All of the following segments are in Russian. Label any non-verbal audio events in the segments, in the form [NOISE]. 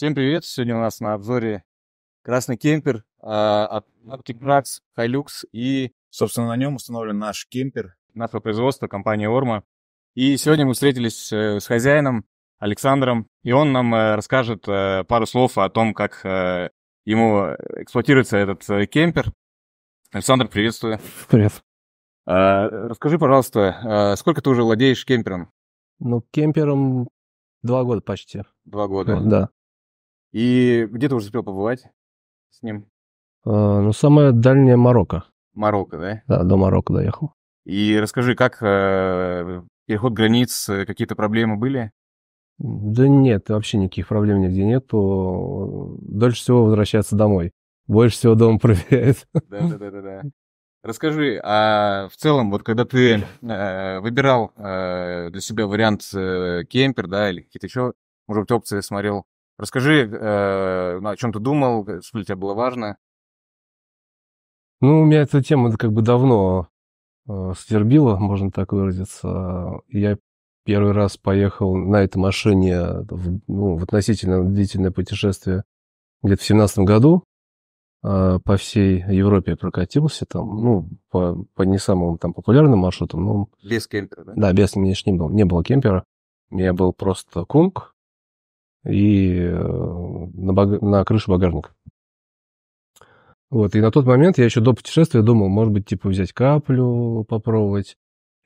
Всем привет! Сегодня у нас на обзоре красный кемпер э, от марки Brax, Hilux и... Собственно, на нем установлен наш кемпер. Нашего производства, компании Орма. И сегодня мы встретились э, с хозяином Александром, и он нам э, расскажет э, пару слов о том, как ему эксплуатируется этот кемпер. Александр, приветствую. Привет. А, расскажи, пожалуйста, а, сколько ты уже владеешь кемпером? Ну, кемпером два года почти. Два года. Да. И где ты уже успел побывать с ним? А, ну, самое дальнее Марокко. Марокко, да? Да, до Марокко доехал. И расскажи, как э, переход границ, э, какие-то проблемы были? Да нет, вообще никаких проблем нигде нету. Дольше всего возвращаться домой. Больше всего дома проверяет. Да-да-да. Расскажи, а в целом, вот когда ты э, выбирал э, для себя вариант э, кемпер, да, или какие-то еще, может быть, опции смотрел, Расскажи, э, ну, о чем ты думал, что э, для тебя было важно? Ну, у меня эта тема как бы давно э, свербила, можно так выразиться. Я первый раз поехал на этой машине в, ну, в относительно длительное путешествие где-то в семнадцатом году. А, по всей Европе прокатился там, ну, по, по не самым там популярным маршрутам. Ну, без кемпера, да? Да, без, конечно, не было, не было кемпера. У меня был просто кунг, и э, на, баг... на крышу багажника. Вот, и на тот момент я еще до путешествия думал, может быть, типа взять каплю, попробовать,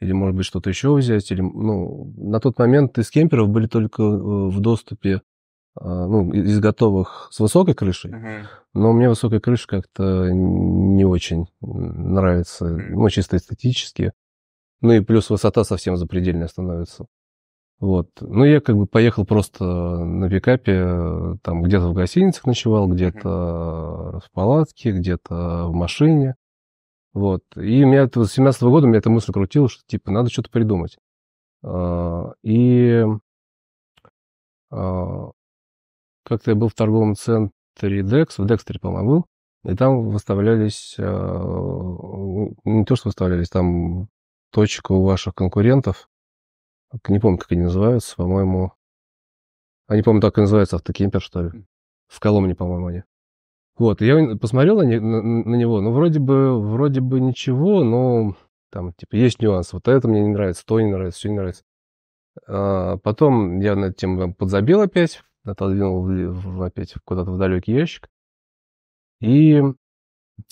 или, может быть, что-то еще взять. Или, ну, на тот момент из кемперов были только э, в доступе а, ну, из готовых с высокой крышей, uh-huh. но мне высокая крыша как-то не очень нравится, ну, чисто эстетически. Ну и плюс высота совсем запредельная становится. Вот. Ну, я как бы поехал просто на пикапе, там где-то в гостиницах ночевал, где-то в палатке, где-то в машине. Вот. И у меня с 17 -го года меня эта мысль крутила, что типа надо что-то придумать. А, и а, как-то я был в торговом центре DEX, в Декстере, по-моему, был, и там выставлялись, а, не то, что выставлялись, там точка у ваших конкурентов, не помню, как они называются, по-моему. Они, а по-моему, так и называются, автокемпер, что ли. В Коломне, по-моему, они. Вот, я посмотрел на, на, на него, ну, вроде бы, вроде бы ничего, но там, типа, есть нюанс. Вот это мне не нравится, то не нравится, все не нравится. А, потом я на эту тему подзабил опять, отодвинул в, в, опять куда-то в далекий ящик. И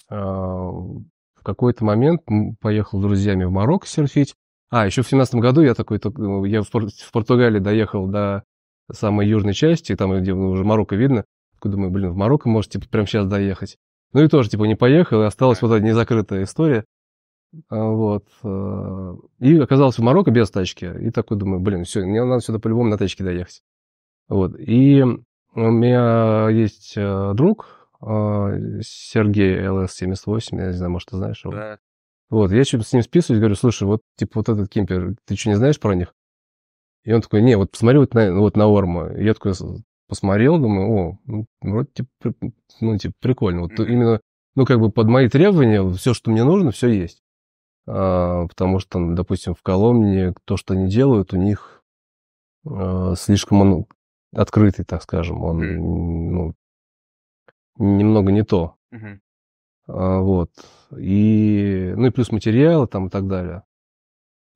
а, в какой-то момент поехал с друзьями в Марокко серфить. А, еще в семнадцатом году я такой, ну, я в, Пор в Португалии доехал до самой южной части, там, где уже Марокко видно. думаю, блин, в Марокко может, типа, прямо сейчас доехать. Ну и тоже, типа, не поехал, и осталась вот эта незакрытая история. А, вот. Э, и оказался в Марокко без тачки. И такой думаю, блин, все, мне надо сюда по-любому на тачке доехать. Вот. И у меня есть э, друг, э, Сергей ЛС-78, я не знаю, может, ты знаешь его. Да. Вот, я что-то с ним списываюсь, говорю, слушай, вот, типа, вот этот кемпер, ты что, не знаешь про них? И он такой, не, вот посмотри вот на, вот на Орма. я такой посмотрел, думаю, о, ну, вроде, типа, ну, типа, прикольно. Вот mm-hmm. именно, ну, как бы под мои требования, все, что мне нужно, все есть. А, потому что, допустим, в Коломне то, что они делают, у них а, слишком он открытый, так скажем. Он, mm-hmm. ну, немного не то. Mm-hmm. А, вот. И, ну и плюс материалы там и так далее.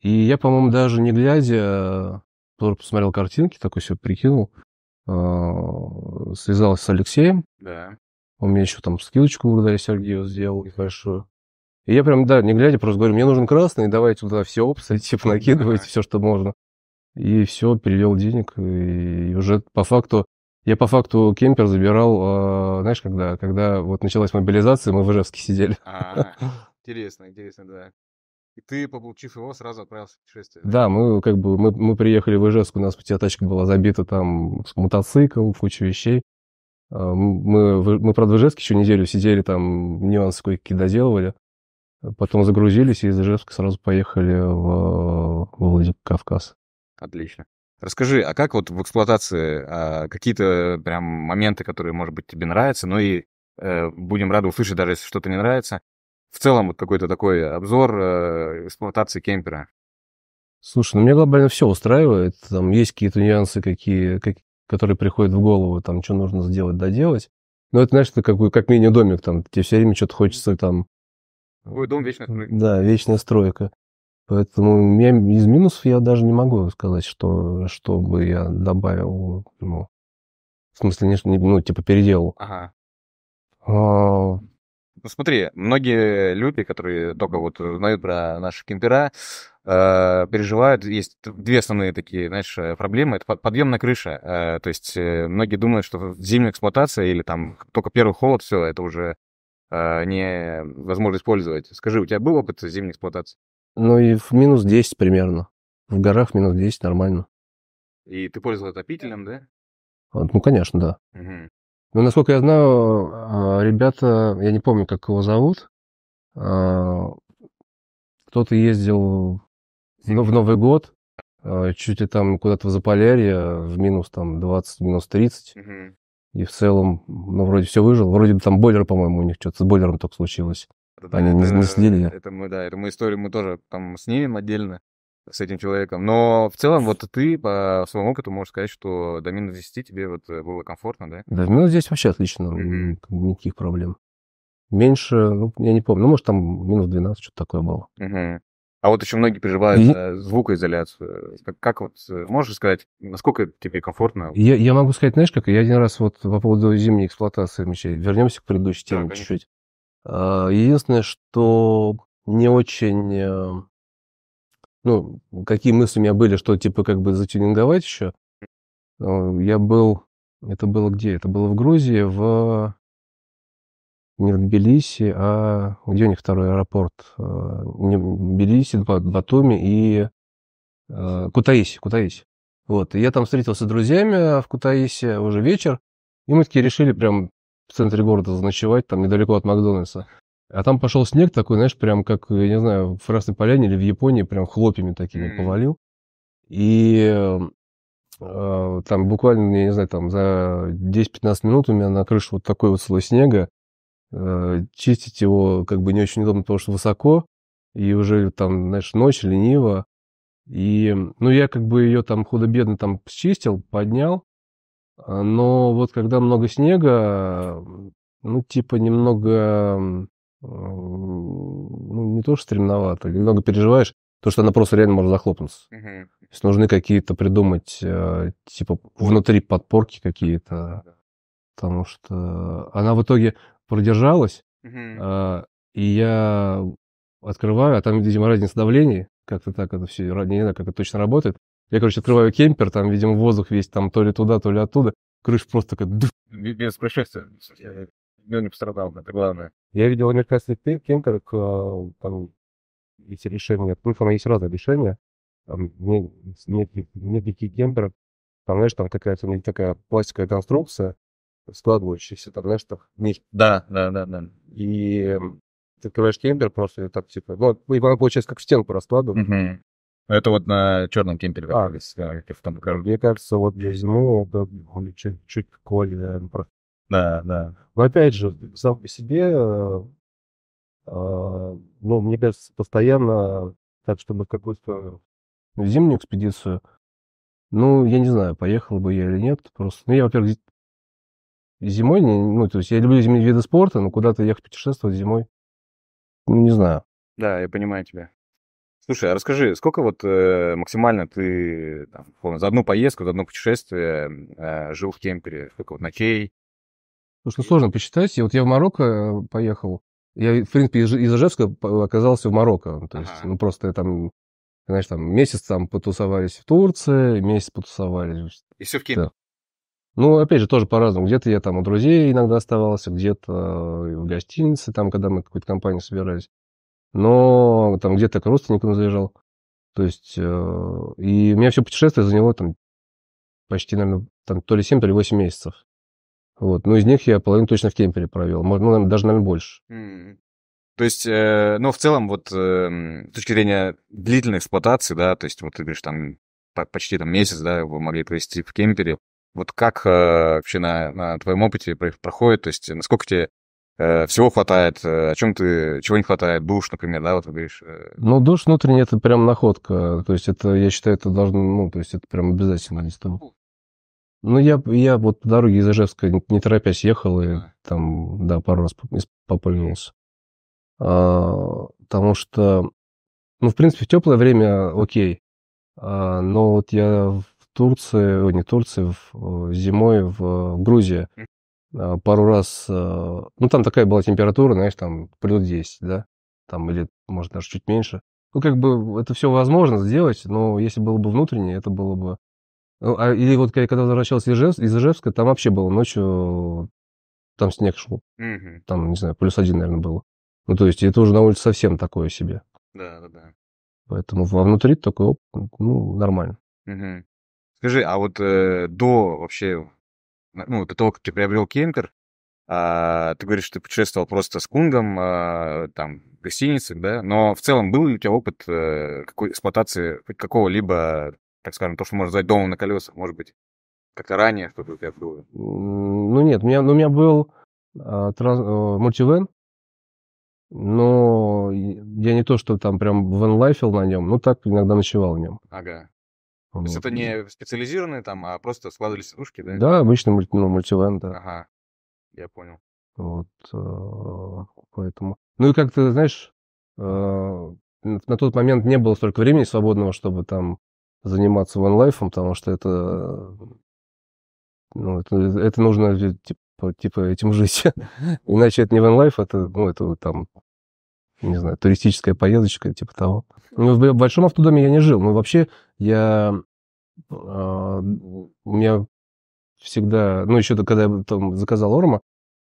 И я, по-моему, даже не глядя, тоже посмотрел картинки, такой все прикинул, а, связался с Алексеем. Да. Он мне еще там скидочку благодаря Сергею сделал небольшую. И я прям, да, не глядя, просто говорю, мне нужен красный, давайте туда все опсы, типа накидывайте все, что можно. И все, перевел денег, и уже по факту я по факту кемпер забирал, э, знаешь, когда, когда вот началась мобилизация, мы в Ижевске сидели. А, интересно, интересно, да. И ты, получив его, сразу отправился в путешествие. Да, мы как бы мы, мы приехали в Ижевск, у нас вся тачка была забита там с мотоциклом, куча вещей. А, мы, мы правда, в Ижевске еще неделю сидели, там нюансы кое-какие доделывали. А потом загрузились и из Ижевска сразу поехали в, в э, Владикавказ. Отлично. Расскажи, а как вот в эксплуатации а, какие-то прям моменты, которые, может быть, тебе нравятся, ну и э, будем рады услышать, даже если что-то не нравится. В целом вот какой-то такой обзор э, эксплуатации кемпера. Слушай, ну меня глобально все устраивает. Там есть какие-то нюансы, какие, как, которые приходят в голову, там, что нужно сделать, доделать. Но это, знаешь, это как, как мини-домик, там, тебе все время что-то хочется, там... Твой дом вечная стройка. Да, вечная стройка. Поэтому я, из минусов я даже не могу сказать, что, что бы я добавил, ну, в смысле, не, ну, типа переделал. Ага. А... Ну, смотри, многие люди, которые только вот узнают про наши кемпера, э, переживают, есть две основные такие, знаешь, э, проблемы. Это подъем на крыше. Э, то есть э, многие думают, что зимняя эксплуатация или там только первый холод, все, это уже э, невозможно использовать. Скажи, у тебя был опыт зимней эксплуатации? Ну и в минус 10 примерно. В горах минус 10 нормально. И ты пользовался отопителем, да? Ну, конечно, да. Угу. Ну, насколько я знаю, а, ребята, я не помню, как его зовут, а, кто-то ездил в Новый год, а, чуть ли там куда-то в Заполярье, в минус там 20, минус 30. Угу. И в целом, ну, вроде все выжил. Вроде бы там бойлер, по-моему, у них что-то с бойлером только случилось. Это, Они это, не, не Это, мы, да, это мы историю мы тоже там снимем отдельно с этим человеком. Но в целом, вот ты по своему опыту можешь сказать, что до минус 10 тебе вот э, было комфортно, да? Да, минус 10 вообще отлично, mm-hmm. никаких проблем. Меньше, ну, я не помню, ну, может, там минус 12, что-то такое было. Mm-hmm. А вот еще многие переживают и... звукоизоляцию. Как, как вот, э, можешь сказать, насколько тебе комфортно? Я, я могу сказать, знаешь, как я один раз вот по поводу зимней эксплуатации, вернемся к предыдущей теме да, чуть-чуть. А, единственное, что не очень... Э, ну, какие мысли у меня были, что типа как бы затюнинговать еще. Э, я был... Это было где? Это было в Грузии, в... Не в Тбилиси, а... Где у них второй аэропорт? Э, не в Тбилиси, Батуми и... Кутаиси, Кутаиси. Вот, и я там встретился с друзьями а, в Кутаиси уже вечер, и мы такие решили прям в центре города заночевать, там недалеко от Макдональдса. А там пошел снег такой, знаешь, прям как, я не знаю, в Красной Поляне или в Японии, прям хлопьями такими mm-hmm. повалил. И э, там буквально, я не знаю, там за 10-15 минут у меня на крыше вот такой вот слой снега. Э, чистить его как бы не очень удобно, потому что высоко. И уже там, знаешь, ночь, лениво. И, ну, я как бы ее там худо-бедно там счистил, поднял. А, но вот когда много снега, ну, типа немного, э, ну, не то что стремновато, немного переживаешь, то, что она просто реально может захлопнуться. Угу. uh То есть нужны какие-то придумать, э, типа, внутри подпорки какие-то. Uh-huh. Потому что она в итоге продержалась, угу. Uh-huh. и я открываю, а там, видимо, разница давлений, как-то так это все, не знаю, как это точно работает. Я, короче, открываю кемпер, там, видимо, воздух весь там то ли туда, то ли оттуда. Крыша просто такая... Без происшествия. Я не пострадал, это главное. Я видел американский кемпер, а, там эти решения. Ну, там есть разные решения. Там ну, нет, нет, никаких кемперов. Там, знаешь, там какая-то такая пластиковая конструкция, складывающаяся, там, знаешь, там... Да, да, да, да. И ты открываешь кемпер, просто так, типа... Ну, и она, получается, как в стенку раскладывают. Угу. Это вот на черном кемпере. А, в том Мне кажется, вот здесь, ну, он чуть-чуть коле, наверное, просто. Да, да. Но опять же, сам по себе, э, э ну, мне кажется, постоянно так, чтобы какую-то зимнюю экспедицию, ну, я не знаю, поехал бы я или нет, просто, ну, я, во-первых, зимой, ну, то есть я люблю зимние виды спорта, но куда-то ехать путешествовать зимой, ну, не знаю. Да, я понимаю тебя. Слушай, а расскажи, сколько вот э, максимально ты там, помню, за одну поездку, за одно путешествие э, жил в кемпере? Сколько вот ночей? Слушай, ну сложно посчитать. Я, вот я в Марокко э, поехал. Я, в принципе, из, из Ижевска оказался в Марокко. То есть, ага. ну просто я там, знаешь, там месяц там потусовались в Турции, месяц потусовались. И все в Кемере? Да. Ну, опять же, тоже по-разному. Где-то я там у друзей иногда оставался, где-то э, в гостинице, там, когда мы какую то компанию собирались но там где-то к родственникам заезжал. То есть, э, и у меня все путешествие заняло там почти, наверное, там то ли 7, то ли 8 месяцев. Вот. Но из них я половину точно в кемпере провел. Может, ну, даже, наверное, больше. Mm. То есть, э, ну, в целом, вот э, с точки зрения длительной эксплуатации, да, то есть, вот ты говоришь, там, по почти там месяц, да, вы могли провести в кемпере. Вот как э, вообще на, на твоем опыте проходит, то есть, насколько тебе Э, всего хватает, э, о чем ты, чего не хватает, душ, например, да, вот ты говоришь. Э, ну, душ внутренний это прям находка. То есть это, я считаю, это должно, ну, то есть это прям обязательно не того. Ну, я, я вот по дороге из Ижевска, не, торопясь, ехал и там, да, пару раз попыльнулся. А, потому что, ну, в принципе, в теплое время окей. А, но вот я в Турции, о, не Турции, в, зимой в, в Грузии а, пару раз, э, ну, там такая была температура, знаешь, там плюс 10, да, там, или, может, даже чуть меньше. Ну, как бы это все возможно сделать, но если было бы внутренне, это было бы... Ну, а, или вот когда возвращался из, Ижевск, из Ижевска, там вообще было ночью, там снег шел. Угу. Там, не знаю, плюс один, наверное, было. Ну, то есть это уже на улице совсем такое себе. Да, да, да. Поэтому а внутри такой, ну, нормально. Угу. Скажи, а вот э, до вообще ну, до того, как ты приобрел кемпер, а, ты говоришь, ты путешествовал просто с Кунгом, а, там, в гостиницах, да, но в целом был ли у тебя опыт а, какой, эксплуатации какого-либо, так скажем, то, что можно назвать домом на колесах, может быть, как-то ранее что-то у тебя было? Ну, нет, у меня, ну, у меня был а, транс, а, э, мультивен, но я не то, что там прям венлайфил на нем, но так иногда ночевал в нем. Ага. То есть это не специализированные там, а просто складывались сушки, да? Да, обычный мульти, ну, мультивен, да. Ага, я понял. Вот, а, поэтому... Ну и как-то, знаешь, а, на тот момент не было столько времени свободного, чтобы там заниматься ванлайфом, потому что это... Ну, это, это нужно э, типа, типа этим жить. [LAUGHS] Иначе это не ванлайф, это, ну, это там не знаю, туристическая поездочка, типа того. Ну В большом автодоме я не жил, но вообще я... Э, у меня всегда... Ну, еще когда я там заказал Орма,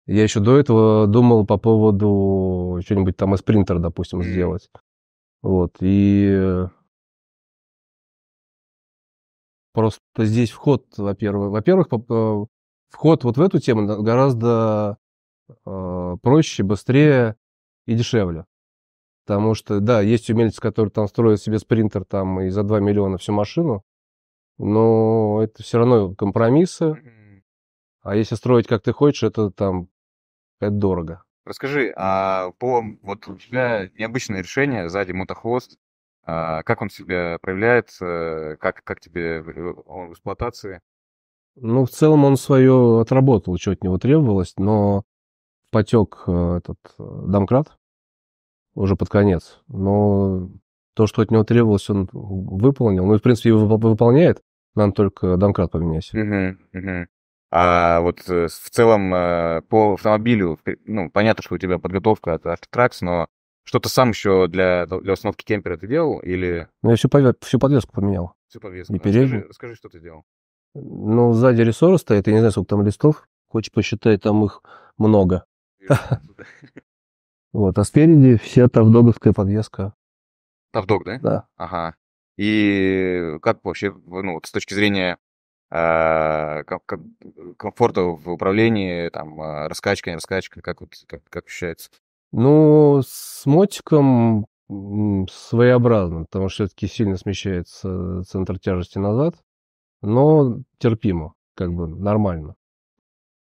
я еще до этого думал по поводу что-нибудь там из принтера, допустим, сделать. Вот, и просто здесь вход, во-первых, во-первых, э, вход вот в эту тему гораздо э, проще, быстрее, и дешевле. Потому что, да, есть умельцы, которые там строят себе спринтер там и за 2 миллиона всю машину, но это все равно компромиссы. А если строить как ты хочешь, это там это дорого. Расскажи, а по вот у тебя необычное решение сзади мотохвост, а, как он себя проявляет, э, как, как тебе он в эксплуатации? Ну, в целом он свое отработал, что от него требовалось, но потек э, этот э, домкрат уже под конец, но то, что от него требовалось, он выполнил. Ну и, в принципе, его выполняет. Нам только домкрат поменять. Угу, угу. А вот э, в целом по автомобилю, ну, понятно, что у тебя подготовка от Artitrax, но что-то сам еще для, для установки кемпера ты делал или... Ну, я всю, пове... всю подвеску поменял. Всю подвеску. И переднюю. скажи что ты делал. Ну, сзади рессоры стоит, я не знаю, сколько там листов. Хочешь посчитать, там их много. [LAUGHS] Вот, а спереди вся тавдоговская подвеска. Тавдог, да? Да. Ага. И как вообще, ну, с точки зрения а, комфорта в управлении, там, а, раскачка, не раскачка, как, вот, как, как ощущается? Ну, с мотиком своеобразно, потому что все-таки сильно смещается центр тяжести назад, но терпимо, как бы нормально.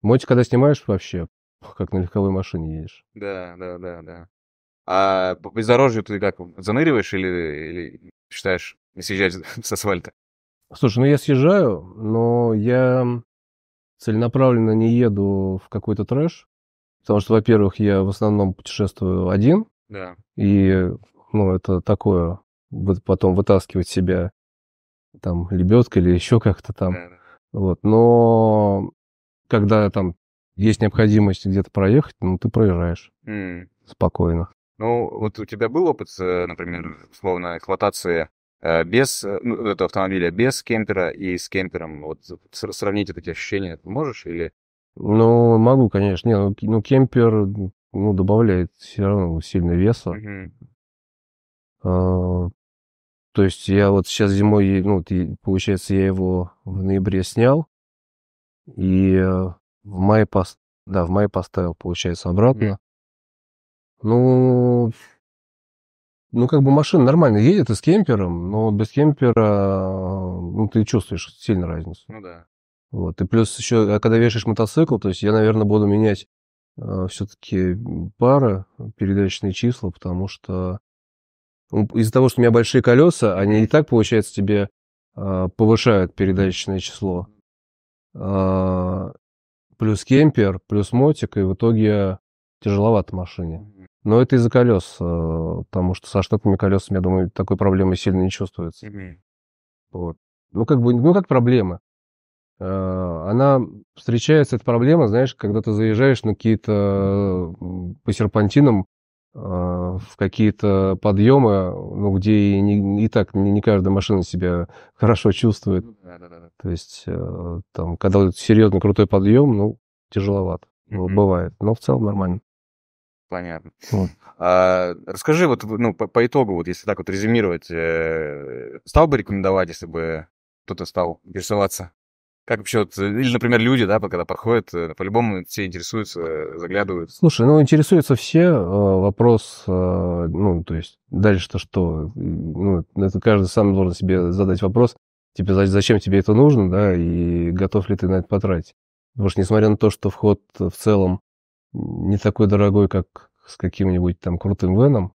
Мотик, когда снимаешь, вообще как на легковой машине едешь. Да, да, да, да. А по бездорожью ты как, заныриваешь или, или считаешь съезжать с [LAUGHS] асфальта? Слушай, ну я съезжаю, но я целенаправленно не еду в какой-то трэш, потому что, во-первых, я в основном путешествую один, да. и, ну, это такое, потом вытаскивать себя там лебедкой или еще как-то там. Да, да. Вот, но когда там есть необходимость где-то проехать, ну, ты проезжаешь mm. спокойно. Ну, вот у тебя был опыт, э, например, условно, эксплуатации э, без э, ну, этого автомобиля, без кемпера и с кемпером? Вот сравнить эти ощущения можешь или... Ну, могу, конечно. Не, ну, ну кемпер ну, добавляет все равно сильно веса. Mm-hmm. А, то есть я вот сейчас зимой, ну, получается, я его в ноябре снял, и в мае пост... Да, в мае поставил, получается, обратно. Ну, ну, как бы машина нормально едет и с кемпером, но без кемпера, ну, ты чувствуешь сильно разницу. Ну да. Вот. И плюс еще, а когда вешаешь мотоцикл, то есть я, наверное, буду менять э, все-таки пары, передачные числа, потому что ну, из-за того, что у меня большие колеса, они и так, получается, тебе э, повышают передачное число плюс кемпер, плюс мотик, и в итоге тяжеловато машине. Но это из-за колес, э, потому что со штатными колесами, я думаю, такой проблемы сильно не чувствуется. Вот. Ну, как бы, ну, как проблема. Э, она встречается, эта проблема, знаешь, когда ты заезжаешь на какие-то э, по серпантинам а, в какие-то подъемы, ну, где и, не, и так не, не каждая машина себя хорошо чувствует. Ну То есть э, там, когда серьезный крутой подъем, ну, тяжеловато. Mm-hmm. Бывает. Но в целом нормально. Понятно. Вот. А, расскажи вот ну, по, по итогу, вот если так вот резюмировать, э, стал бы рекомендовать, если бы кто-то стал интересоваться как вообще, вот, э, или, например, люди, да, когда подходят, э, по-любому все интересуются, э, заглядывают. Слушай, ну, интересуются все. Вопрос, ну, то есть, дальше-то что? Ну, это каждый сам должен себе задать вопрос, типа, зачем тебе это нужно, да, и готов ли ты на это потратить. Потому что, несмотря на то, что вход в целом не такой дорогой, как с каким-нибудь там крутым веном,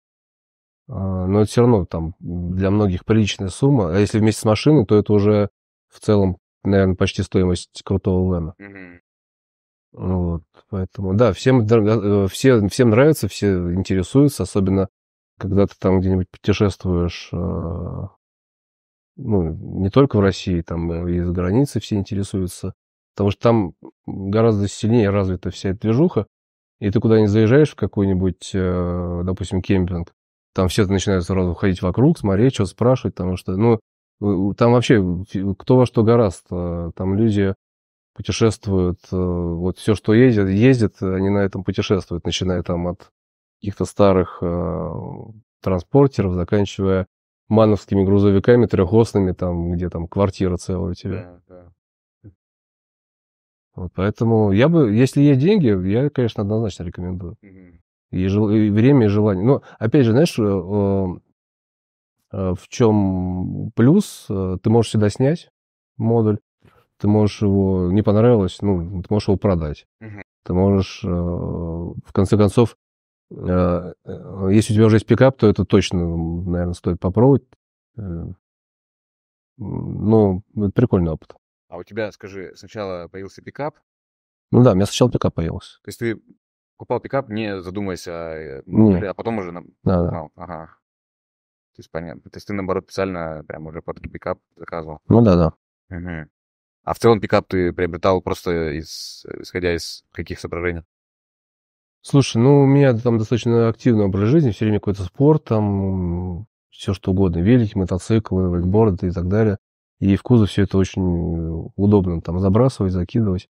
а, но это все равно там для многих приличная сумма. А если вместе с машиной, то это уже в целом наверное, почти стоимость крутого вена. Mm-hmm. Вот, поэтому, да, всем, э, все, всем нравится, все интересуются, особенно когда ты там где-нибудь путешествуешь, э, ну, не только в России, там э, и за границей все интересуются, потому что там гораздо сильнее развита вся эта движуха, и ты куда-нибудь заезжаешь в какой-нибудь, допустим, кемпинг, там все начинают сразу ходить вокруг, смотреть, что спрашивать, потому что, ну, там вообще кто во что горазд, а, Там люди путешествуют, э, вот все, что ездят, ездят, они на этом путешествуют, начиная там от каких-то старых э, транспортеров, заканчивая мановскими грузовиками трехосными, там, где там квартира целая у тебя. Да, да. Вот поэтому я бы, если есть деньги, я, конечно, однозначно рекомендую. Угу. И, жел, и время, и желание. Но, опять же, знаешь, э, Э, в чем плюс? Э, ты можешь всегда снять модуль, ты можешь его, не понравилось, ну, ты можешь его продать. Угу. Ты можешь, э, в конце концов, если у тебя уже есть пикап, то это точно, наверное, стоит попробовать. Ну, это прикольный опыт. А у тебя, скажи, сначала появился пикап? Ну да, у меня сначала пикап появился. То есть ты купал пикап, не задумываясь, а, Нет. а потом уже... Да, да. Ага. То есть, понятно. То есть ты, наоборот, специально прям уже под пикап заказывал. Ну да, да. Угу. А в целом пикап ты приобретал просто из, исходя из каких соображений? Слушай, ну у меня там достаточно активный образ жизни, все время какой-то спорт, там все что угодно, велики, мотоциклы, вейкборды и так далее. И в кузов все это очень удобно там забрасывать, закидывать.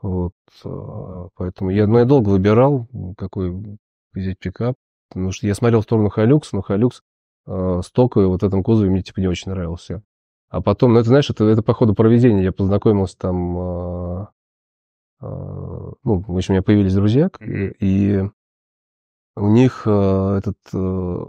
Вот, а, поэтому я, ну, я долго выбирал, какой взять пикап, потому что я смотрел в сторону Hilux, но Hilux э, стоковый вот этом кузове мне типа не очень нравился. А потом, ну это знаешь, это, это по ходу проведения я познакомился там, э, э, ну, в общем, у меня появились друзья, mm-hmm. и у них э, этот э,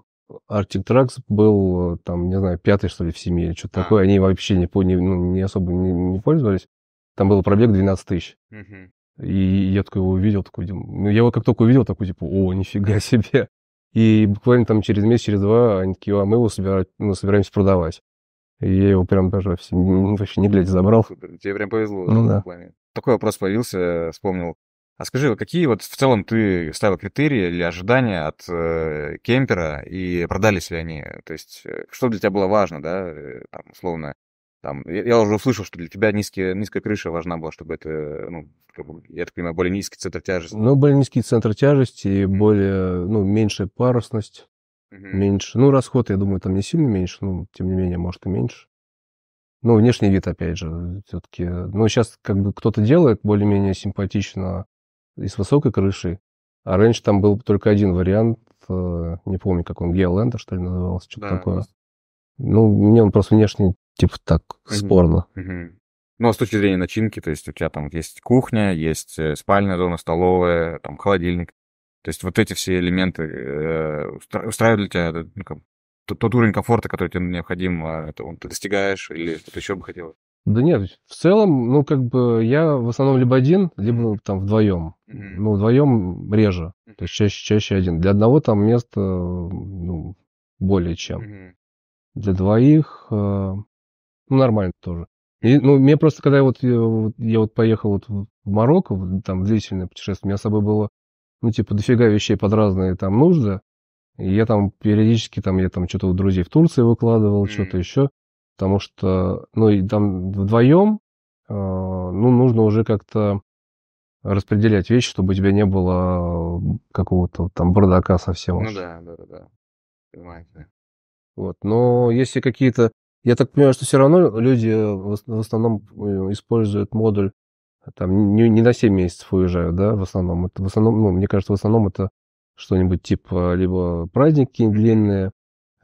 Arctic Trucks был, э, там, не знаю, пятый, что ли, в семье, что-то а. такое. Они вообще не, не, ну, не особо не, не пользовались. Там был пробег 12 тысяч. Угу. И я такой его увидел, такой, ну, я его как только увидел, такой, типа, о, нифига себе. И буквально там через месяц, через два они такие, а мы его собира... мы ну, собираемся продавать. И я его прям даже вообще, вообще не глядя забрал. Тебе прям повезло ну, да. плане. Такой вопрос появился, вспомнил. А скажи, какие вот в целом ты ставил критерии или ожидания от э, кемпера и продались ли они? То есть, э, что для тебя было важно, да, э, там, условно, там, я, я уже услышал, что для тебя низкие, низкая крыша важна была, чтобы это, ну, я так понимаю, более низкий центр тяжести. Ну, более низкий центр тяжести, mm-hmm. более, ну, меньшая парусность, mm-hmm. меньше, ну, расход, я думаю, там не сильно меньше, но, тем не менее, может и меньше. Ну, внешний вид, опять же, все-таки. Ну, сейчас как бы кто-то делает более-менее симпатично и с высокой крышей. А раньше там был только один вариант, э, не помню, как он, Geolander, что ли, назывался, что-то да, такое. Ну, мне он просто внешне типа так mm-hmm. спорно. Mm-hmm. Ну, а с точки зрения начинки, то есть у тебя там есть кухня, есть э, спальная зона, столовая, там холодильник. То есть вот эти все элементы э, устраивают для тебя ну, как, тот, тот уровень комфорта, который тебе необходим, а это он ты достигаешь или что-то еще бы хотел? Да нет, в целом, ну, как бы я в основном либо один, либо ну, там вдвоем. Mm-hmm. Ну, вдвоем реже, то есть чаще, чаще один. Для одного там место ну, более чем. Mm-hmm. Для двоих, э, ну, нормально тоже. И, ну, мне просто, когда я вот, я вот, я вот поехал вот в Марокко, ну, там, длительное путешествие, у меня с собой было, ну, типа, дофига вещей под разные там нужды. И я там периодически, там, я там что-то у друзей в Турции выкладывал, mm-hmm. что-то еще. Потому что, ну, и там вдвоем, э, ну, нужно уже как-то распределять вещи, чтобы у тебя не было э, какого-то там бардака совсем. Ну, уж. да, да, да. Понимаете. Вот, но если какие-то я так понимаю, что все равно люди э, в основном э, используют модуль а там не, не на 7 месяцев уезжают, да, в основном. Это в основном, ну, мне кажется, в основном это что-нибудь типа либо праздники длинные,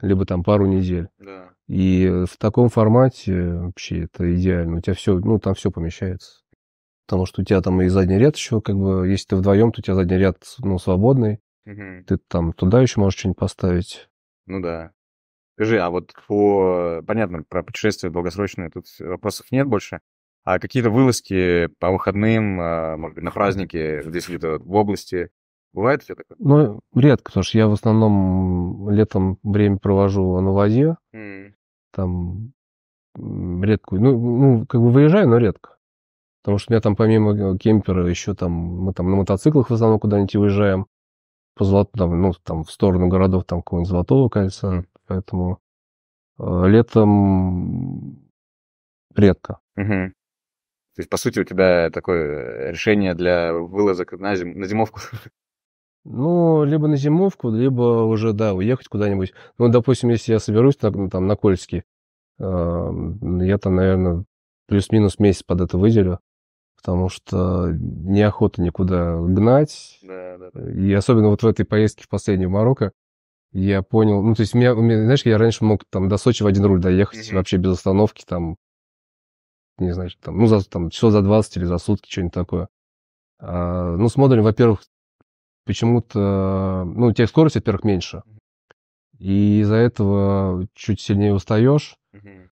либо там пару недель. Да. И в таком формате вообще это идеально. У тебя все, ну, там все помещается. Потому что у тебя там и задний ряд еще, как бы, если ты вдвоем, то у тебя задний ряд, ну, свободный. Угу. Ты там туда еще можешь что-нибудь поставить. Ну да. Скажи, а вот по... Понятно, про путешествия долгосрочные тут вопросов нет больше. А какие-то вылазки по выходным, а, может быть, на праздники здесь где-то в области? Бывает все такое? Ну, редко, потому что я в основном летом время провожу на воде. Mm. Там редко. Ну, ну, как бы выезжаю, но редко. Потому что у меня там помимо кемпера еще там, мы там на мотоциклах в основном куда-нибудь выезжаем По золоту, ну, там в сторону городов там какого-нибудь Золотого кольца. Mm поэтому а, летом редко. Угу. То есть, по сути, у тебя такое решение для вылазок на, зим... на зимовку? [LAUGHS] Ну, либо на зимовку, либо уже, да, уехать куда-нибудь. Ну, допустим, если я соберусь там, ну, там на Кольский, э, я там, наверное, плюс-минус месяц под это выделю, потому что неохота никуда гнать. Да, да, да. И особенно вот в этой поездке в последнюю Марокко, я понял. Ну, то есть, меня, меня, знаешь, я раньше мог там до Сочи в один руль доехать Мгм. вообще без остановки, там, не знаю, что там, ну, за, там, часов за 20 или за сутки, что-нибудь такое. А, ну, с модулем, во-первых, почему-то, ну, тех скорости, во-первых, меньше. И из-за этого чуть сильнее устаешь. Мгм.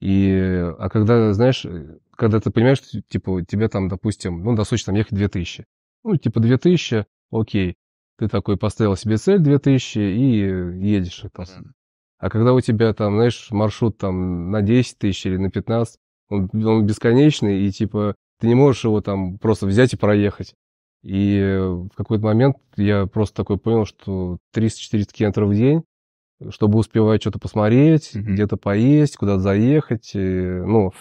И, а когда, знаешь, когда ты понимаешь, типа, тебе там, допустим, ну, до Сочи там ехать 2000. Ну, типа, 2000, окей ты такой поставил себе цель 2000 и едешь. Там. А когда у тебя там, знаешь, маршрут там на 10 тысяч или на 15, он, он бесконечный, и типа ты не можешь его там просто взять и проехать. И в какой-то момент я просто такой понял, что 300-400 километров в день, чтобы успевать что-то посмотреть, mm-hmm. где-то поесть, куда-то заехать, и, ну,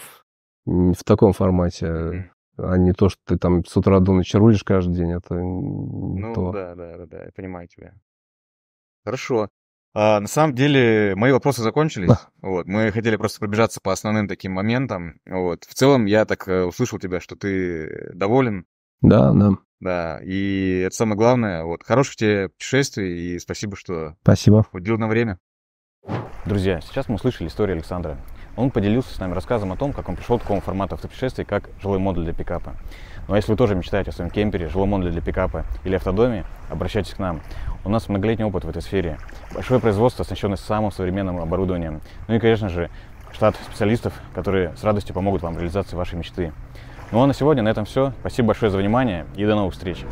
в таком формате а не то, что ты там с утра до ночи рулишь каждый день, это не ну, то. Да, да, да, да, я понимаю тебя. Хорошо. А, на самом деле, мои вопросы закончились. Да. [LAUGHS] Вот, мы хотели просто пробежаться по основным таким моментам. Вот. В целом, я так э, услышал тебя, что ты доволен. Да, да. Да, и это самое главное. Вот, хороших тебе путешествий и спасибо, что... Спасибо. Уделил на время. Друзья, сейчас мы услышали историю Александра. Он поделился с нами рассказом о том, как он пришел к такому формату автопутешествий, как жилой модуль для пикапа. Ну а если вы тоже мечтаете о своем кемпере, жилом модуле для пикапа или автодоме, обращайтесь к нам. У нас многолетний опыт в этой сфере. Большое производство, оснащенное самым современным оборудованием. Ну и, конечно же, штат специалистов, которые с радостью помогут вам в реализации вашей мечты. Ну а на сегодня на этом все. Спасибо большое за внимание и до новых встреч.